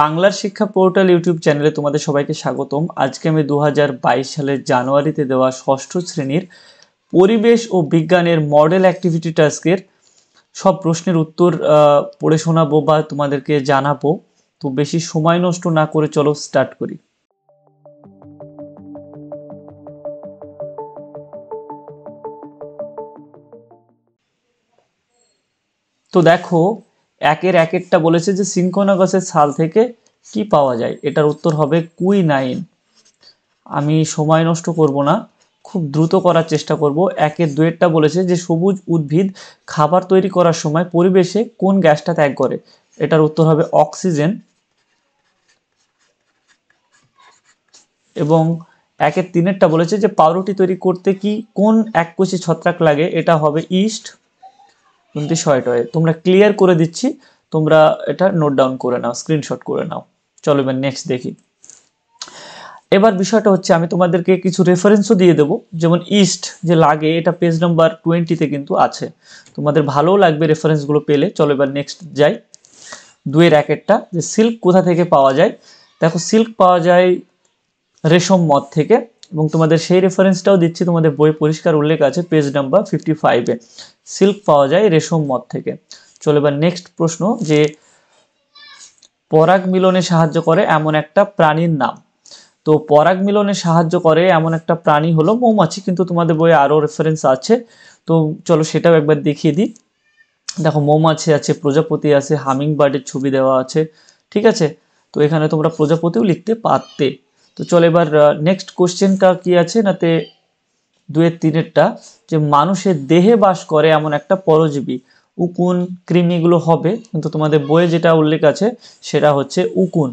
বাংলার শিক্ষা portal YouTube চ্যানেলে তোমাদের সবাইকে স্বাগতম আজকে আমি দু সালের জানুয়ারিতে দেওয়া ষষ্ঠ শ্রেণীর পরিবেশ ও বিজ্ঞানের মডেল অ্যাক্টিভিটি টাস্কের সব প্রশ্নের উত্তর পড়ে শোনাবো বা তোমাদেরকে জানাবো তো বেশি সময় নষ্ট না করে চলো স্টার্ট করি তো দেখো একের একেরটা বলেছে যে সিঙ্কোনাগসের ছাল থেকে কি পাওয়া যায় এটার উত্তর হবে কুই নাইন আমি সময় নষ্ট করব না খুব দ্রুত করার চেষ্টা করব একের দুয়েরটা বলেছে যে সবুজ উদ্ভিদ খাবার তৈরি করার সময় পরিবেশে কোন গ্যাসটা ত্যাগ করে এটার উত্তর হবে অক্সিজেন এবং একের তিনেরটা বলেছে যে পাউরুটি তৈরি করতে কি কোন এক এককোষী ছত্রাক লাগে এটা হবে ইস্ট কিন্তু শর্ট হয় তোমরা ক্লিয়ার করে দিচ্ছি তোমরা এটা নোট ডাউন করে নাও স্ক্রিনশট করে নাও চলো এবার নেক্সট দেখি এবার বিষয়টা হচ্ছে আমি তোমাদেরকে কিছু রেফারেন্সও দিয়ে দেবো যেমন ইস্ট যে লাগে এটা পেজ নাম্বার টোয়েন্টিতে কিন্তু আছে তোমাদের ভালো লাগবে রেফারেন্সগুলো পেলে চলো এবার নেক্সট যাই দুয়ের র্যাকেটটা যে সিল্ক কোথা থেকে পাওয়া যায় দেখো সিল্ক পাওয়া যায় রেশম মদ থেকে এবং তোমাদের সেই রেফারেন্সটাও দিচ্ছি তোমাদের বই পরিষ্কার উল্লেখ আছে পেজ নাম্বার ফিফটি ফাইভে সিল্ক পাওয়া যায় রেশম মত থেকে চলো এবার নেক্সট প্রশ্ন যে পরাগ মিলনে সাহায্য করে এমন একটা প্রাণীর নাম তো পরাগ মিলনে সাহায্য করে এমন একটা প্রাণী হলো মৌমাছি কিন্তু তোমাদের বইয়ে আরও রেফারেন্স আছে তো চলো সেটাও একবার দেখিয়ে দিই দেখো মৌমাছি আছে প্রজাপতি আছে হামিং বার্ডের ছবি দেওয়া আছে ঠিক আছে তো এখানে তোমরা প্রজাপতিও লিখতে পারতে তো চলো এবার নেক্সট কোশ্চেনটা কি আছে না তে দুয়ের তিনেরটা যে মানুষের দেহে বাস করে এমন একটা পরজীবী উকুন কৃমিগুলো হবে কিন্তু তোমাদের বইয়ে যেটা উল্লেখ আছে সেটা হচ্ছে উকুন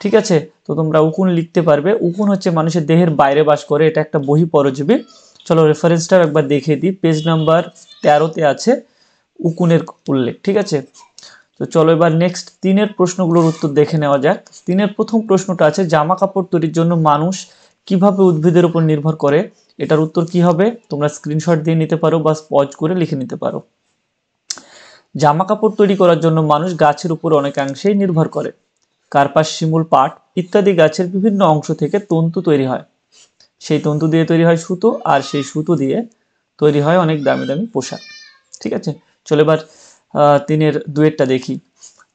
ঠিক আছে তো তোমরা উকুন লিখতে পারবে উকুন হচ্ছে মানুষের দেহের বাইরে বাস করে এটা একটা বহি পরজীবী চলো রেফারেন্সটাও একবার দেখিয়ে দিই পেজ নাম্বার তেরোতে আছে উকুনের উল্লেখ ঠিক আছে তো চলো এবার নেক্সট তিনের প্রশ্নগুলোর উত্তর দেখে নেওয়া যাক তিনের প্রথম প্রশ্নটা আছে জামা কাপড় তৈরির জন্য মানুষ কিভাবে উদ্ভিদের উপর নির্ভর করে এটার উত্তর কি হবে তোমরা স্ক্রিনশট দিয়ে নিতে পারো বা পজ করে লিখে নিতে পারো জামা কাপড় তৈরি করার জন্য মানুষ গাছের উপর অনেকাংশেই নির্ভর করে কার্পাস শিমুল পাট ইত্যাদি গাছের বিভিন্ন অংশ থেকে তন্তু তৈরি হয় সেই তন্তু দিয়ে তৈরি হয় সুতো আর সেই সুতো দিয়ে তৈরি হয় অনেক দামি দামি পোশাক ঠিক আছে চলো এবার তিনের দুয়েটটা দেখি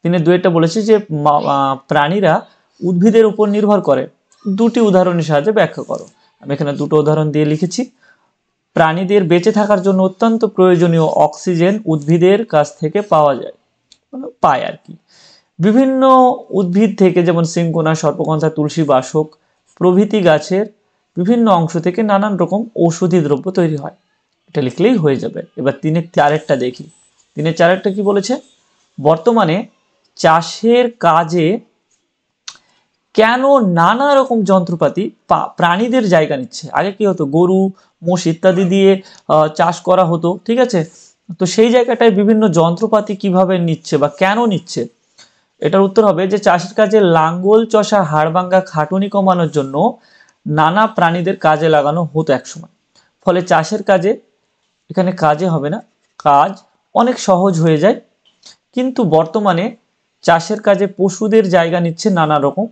তিনের দুয়েটটা বলেছে যে প্রাণীরা উদ্ভিদের উপর নির্ভর করে দুটি উদাহরণের সাহায্যে ব্যাখ্যা করো আমি এখানে দুটো উদাহরণ দিয়ে লিখেছি প্রাণীদের বেঁচে থাকার জন্য অত্যন্ত প্রয়োজনীয় অক্সিজেন উদ্ভিদের কাছ থেকে পাওয়া যায় মানে পায় আর কি বিভিন্ন উদ্ভিদ থেকে যেমন সিঙ্কোনা সর্পকন্থা তুলসী বাসক প্রভৃতি গাছের বিভিন্ন অংশ থেকে নানান রকম ঔষধি দ্রব্য তৈরি হয় এটা লিখলেই হয়ে যাবে এবার তিনের চারেরটা দেখি দিনের চার একটা কি বলেছে বর্তমানে চাষের কাজে কেন নানা রকম যন্ত্রপাতি প্রাণীদের জায়গা নিচ্ছে আগে কি হতো গরু মোষ ইত্যাদি দিয়ে চাষ করা হতো ঠিক আছে তো সেই জায়গাটায় বিভিন্ন যন্ত্রপাতি কিভাবে নিচ্ছে বা কেন নিচ্ছে এটার উত্তর হবে যে চাষের কাজে লাঙ্গল চষা হাড়ভাঙ্গা খাটুনি কমানোর জন্য নানা প্রাণীদের কাজে লাগানো হতো একসময় ফলে চাষের কাজে এখানে কাজে হবে না কাজ অনেক সহজ হয়ে যায় কিন্তু বর্তমানে চাষের কাজে পশুদের জায়গা নিচ্ছে নানা রকম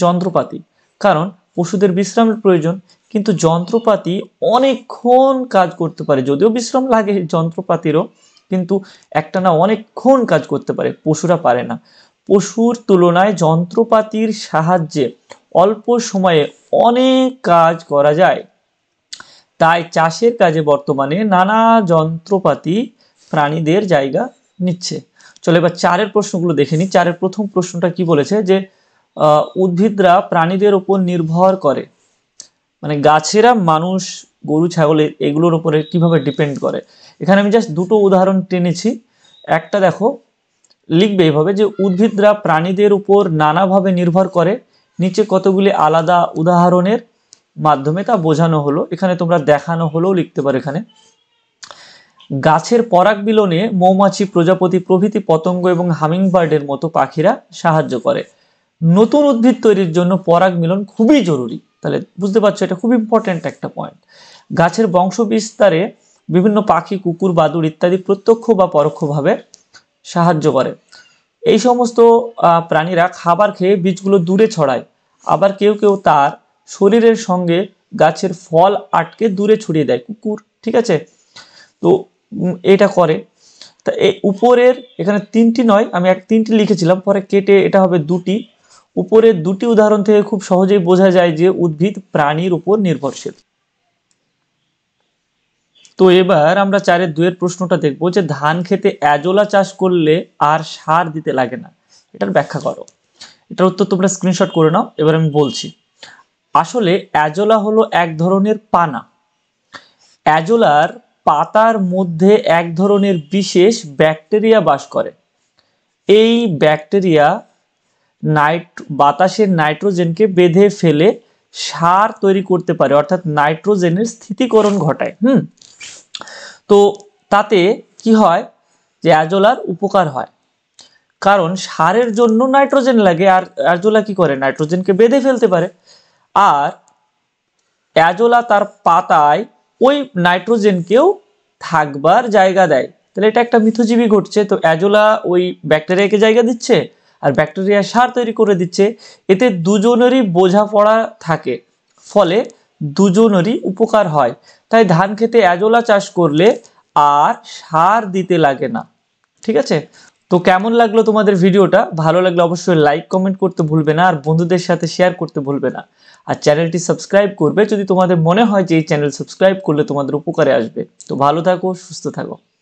যন্ত্রপাতি কারণ পশুদের বিশ্রামের প্রয়োজন কিন্তু যন্ত্রপাতি অনেকক্ষণ কাজ করতে পারে যদিও বিশ্রাম লাগে যন্ত্রপাতিরও কিন্তু একটা না অনেকক্ষণ কাজ করতে পারে পশুরা পারে না পশুর তুলনায় যন্ত্রপাতির সাহায্যে অল্প সময়ে অনেক কাজ করা যায় তাই চাষের কাজে বর্তমানে নানা যন্ত্রপাতি প্রাণীদের জায়গা নিচ্ছে চলে এবার চারের প্রশ্নগুলো দেখে নিই চারের প্রথম প্রশ্নটা কি বলেছে যে উদ্ভিদরা প্রাণীদের ওপর নির্ভর করে মানে গাছেরা মানুষ গরু ছাগলের এগুলোর উপরে কিভাবে ডিপেন্ড করে এখানে আমি জাস্ট দুটো উদাহরণ টেনেছি একটা দেখো লিখবে এইভাবে যে উদ্ভিদরা প্রাণীদের উপর নানাভাবে নির্ভর করে নিচে কতগুলি আলাদা উদাহরণের মাধ্যমে তা বোঝানো হলো এখানে তোমরা দেখানো হলো লিখতে পারো এখানে গাছের পরাগ বিলনে মৌমাছি প্রজাপতি প্রভৃতি পতঙ্গ এবং হামিংবার্ডের মতো পাখিরা সাহায্য করে নতুন উদ্ভিদ তৈরির জন্য পরাগ মিলন খুবই জরুরি তাহলে বুঝতে পারছো এটা খুব ইম্পর্ট্যান্ট একটা পয়েন্ট গাছের বংশ বিস্তারে বিভিন্ন পাখি কুকুর বাদুড় ইত্যাদি প্রত্যক্ষ বা পরোক্ষভাবে সাহায্য করে এই সমস্ত প্রাণীরা খাবার খেয়ে বীজগুলো দূরে ছড়ায় আবার কেউ কেউ তার শরীরের সঙ্গে গাছের ফল আটকে দূরে ছড়িয়ে দেয় কুকুর ঠিক আছে তো এটা করে তা এই উপরের এখানে তিনটি নয় আমি এক তিনটি লিখেছিলাম পরে কেটে এটা হবে দুটি উপরের দুটি উদাহরণ থেকে খুব সহজেই বোঝা যায় যে উদ্ভিদ প্রাণীর উপর নির্ভরশীল তো এবার আমরা চারের দুয়ের প্রশ্নটা দেখব যে ধান খেতে অ্যাজোলা চাষ করলে আর সার দিতে লাগে না এটার ব্যাখ্যা করো এটার উত্তর তোমরা স্ক্রিনশট করে নাও এবার আমি বলছি আসলে অ্যাজোলা হলো এক ধরনের পানা অ্যাজোলার পাতার মধ্যে এক ধরনের বিশেষ ব্যাকটেরিয়া বাস করে এই ব্যাকটেরিয়া নাইট বাতাসের নাইট্রোজেনকে বেঁধে ফেলে সার তৈরি করতে পারে অর্থাৎ নাইট্রোজেনের স্থিতিকরণ ঘটায় হুম তো তাতে কি হয় যে অ্যাজোলার উপকার হয় কারণ সারের জন্য নাইট্রোজেন লাগে আর অ্যাজোলা কি করে নাইট্রোজেনকে বেঁধে ফেলতে পারে আর অ্যাজোলা তার পাতায় ওই নাইট্রোজেনকেও থাকবার জায়গা দেয় তাহলে এটা একটা মিথজীবী ঘটছে তো অ্যাজোলা ওই ব্যাকটেরিয়াকে জায়গা দিচ্ছে আর ব্যাকটেরিয়া সার তৈরি করে দিচ্ছে এতে দুজনেরই বোঝাপড়া থাকে ফলে দুজনেরই উপকার হয় তাই ধান খেতে অ্যাজোলা চাষ করলে আর সার দিতে লাগে না ঠিক আছে তো কেমন লাগলো তোমাদের ভিডিওটা ভালো লাগলে অবশ্যই লাইক কমেন্ট করতে ভুলবে না আর বন্ধুদের সাথে শেয়ার করতে ভুলবে না আর চ্যানেলটি সাবস্ক্রাইব করবে যদি তোমাদের মনে হয় যে এই চ্যানেল সাবস্ক্রাইব করলে তোমাদের উপকারে আসবে তো ভালো থাকো সুস্থ থাকো